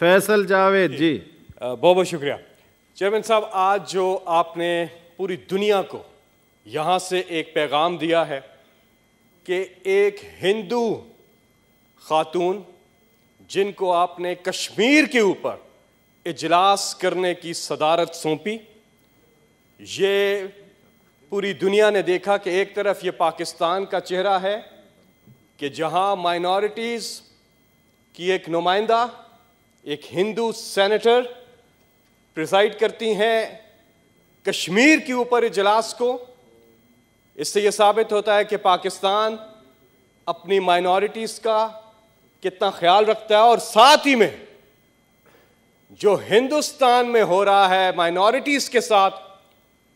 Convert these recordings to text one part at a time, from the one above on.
फैसल जावेद जी बहुत बहुत शुक्रिया चेयरमैन साहब आज जो आपने पूरी दुनिया को यहाँ से एक पैगाम दिया है कि एक हिंदू खातून जिनको आपने कश्मीर के ऊपर इजलास करने की सदारत सौंपी ये पूरी दुनिया ने देखा कि एक तरफ ये पाकिस्तान का चेहरा है कि जहाँ माइनॉरिटीज़ की एक नुमाइंदा एक हिंदू सेनेटर प्रिजाइड करती हैं कश्मीर के ऊपर इजलास को इससे यह साबित होता है कि पाकिस्तान अपनी माइनॉरिटीज़ का कितना ख्याल रखता है और साथ ही में जो हिंदुस्तान में हो रहा है माइनॉरिटीज़ के साथ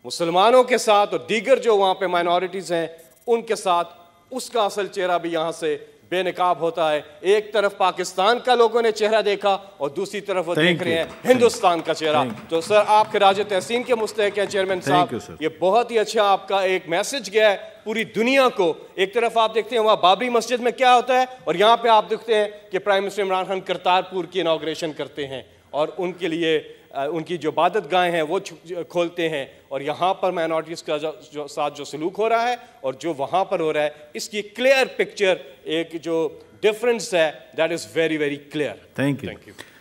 मुसलमानों के साथ और दीगर जो वहां पे माइनॉरिटीज़ हैं उनके साथ उसका असल चेहरा भी यहां से बेनकाब होता है एक तरफ पाकिस्तान का लोगों ने चेहरा देखा और दूसरी तरफ वो देख रहे हैं हिंदुस्तान का चेहरा तो सर आप खराज तहसीन के मुस्तक हैं चेयरमैन साहब ये बहुत ही अच्छा आपका एक मैसेज गया है पूरी दुनिया को एक तरफ आप देखते हैं वहाँ बाबरी मस्जिद में क्या होता है और यहाँ पे आप देखते हैं कि प्राइम मिनिस्टर इमरान खान करतारपुर की इनाग्रेशन करते हैं और उनके लिए उनकी जो इबादत गाहें हैं वो खोलते हैं और यहाँ पर माइनॉरिटीज़ का जो, जो साथ जो सलूक हो रहा है और जो वहाँ पर हो रहा है इसकी क्लियर पिक्चर एक जो डिफरेंस है that is very very clear thank you thank you